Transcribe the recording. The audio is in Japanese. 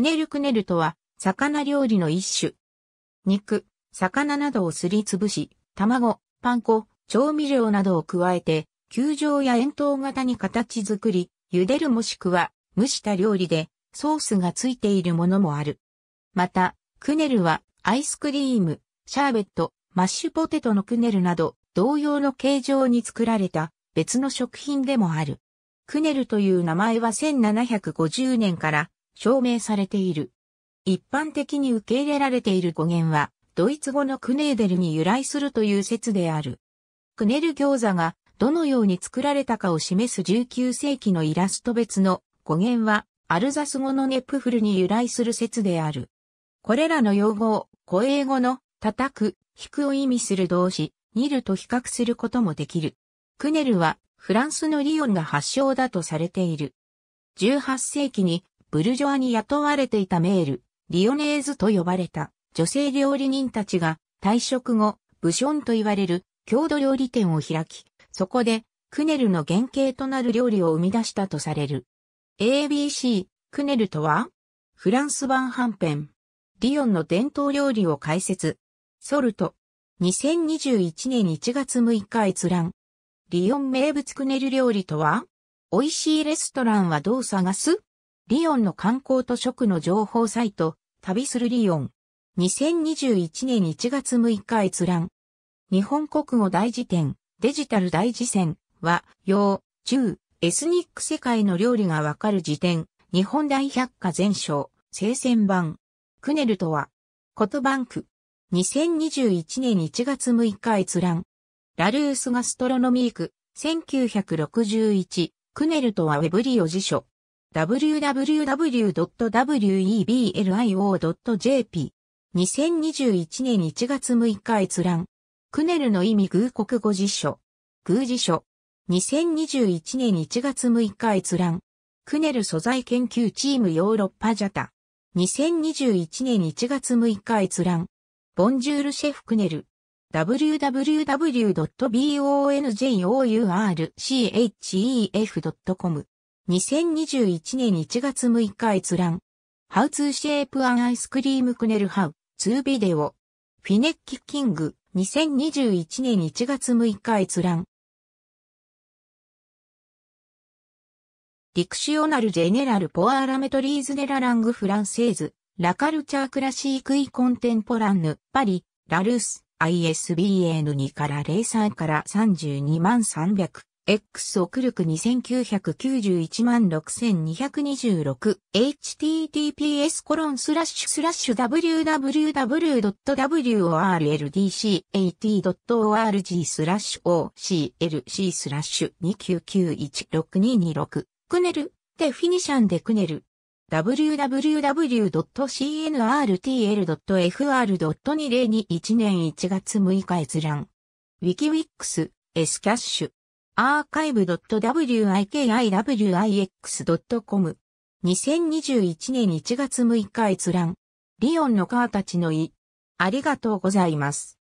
クネルクネルとは、魚料理の一種。肉、魚などをすりつぶし、卵、パン粉、調味料などを加えて、球状や円筒型に形作り、茹でるもしくは蒸した料理で、ソースがついているものもある。また、クネルは、アイスクリーム、シャーベット、マッシュポテトのクネルなど、同様の形状に作られた別の食品でもある。クネルという名前は1750年から証明されている。一般的に受け入れられている語源は、ドイツ語のクネーデルに由来するという説である。クネル餃子がどのように作られたかを示す19世紀のイラスト別の語源は、アルザス語のネプフルに由来する説である。これらの用語を、古英語の叩く、引くを意味する動詞、ニルと比較することもできる。クネルは、フランスのリオンが発祥だとされている。18世紀にブルジョアに雇われていたメール、リオネーズと呼ばれた女性料理人たちが退職後、ブションと言われる郷土料理店を開き、そこでクネルの原型となる料理を生み出したとされる。ABC、クネルとはフランス版半編。リヨンの伝統料理を解説。ソルト。2021年1月6日閲覧。リヨン名物クネル料理とは美味しいレストランはどう探すリオンの観光と食の情報サイト、旅するリオン。2021年1月6日閲覧。日本国語大辞典、デジタル大辞典は、洋、中、エスニック世界の料理がわかる辞典、日本大百科全書、聖戦版。クネルとは、コトバンク。2021年1月6日閲覧。ラルースガストロノミーク、1961、クネルとはウェブリオ辞書。w w w w e b l i o j p 2021年1月6日閲覧。クネルの意味偶国語辞書。偶辞書。2021年1月6日閲覧。クネル素材研究チームヨーロッパジャタ。2021年1月6日閲覧。ボンジュールシェフクネル。www.bonjourchef.com 2021年1月6日閲覧。How to shape an ice cream knell how to video。フィネッキキング2021年1月6日閲覧。ディクシオナル・ジェネラル・ポア・ラメトリーズ・ネラ・ラング・フランセーズ、ラカルチャー・クラシーク・イ・コンテンポランヌ、パリ、ラルース、ISBN2 から03から32万300。X 送力2991万 6226https コロンスラッシュスラッシュ w w w w o r l d c a t o r g スラッシュ OCLC スラッシュ29916226クネルデフィニシャンでクネル www.cnrtl.fr.2021 年1月6日閲覧 Wikiwix、s キャッシュ archive.wikiwix.com。2021年1月6日閲覧。リオンのカーたちの意。ありがとうございます。